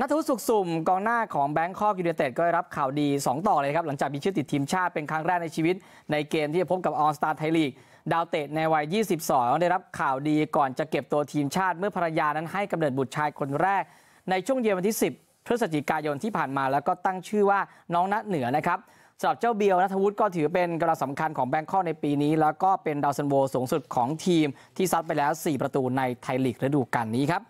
นัทวุฒิสุขสุ่มกองหน้าของแบงคอกยูเนเต็ดก็ได้รับข่าวดี 2 ต่อเลยครับ หลังจากมีชื่อติดทีมชาติเป็นครั้งแรกในชีวิตในเกมที่จะพบกับออสตาร์ไทยลีก ดาวเตะในวัย 22 ได้รับข่าวดีก่อนจะเก็บตัวทีมชาติเมื่อภรรยานั้นให้กำเนิดบุตรชายคนแรก ในช่วงเย็นวันที่ 10 พฤศจิกายนที่ผ่านมาแล้วก็ตั้งชื่อว่าน้องนัทเหนือนะครับสำหรับเจ้าเบียวนัทวุฒิก็ถือเป็นกระังสำคัญของแบงคอกในปีนี้ แล้วก็เป็นดาวซันโวสูงสุดของทีม ที่ซัดไปแล้ว 4 ประตูในไทยลีกฤดูกาลนี้ครับ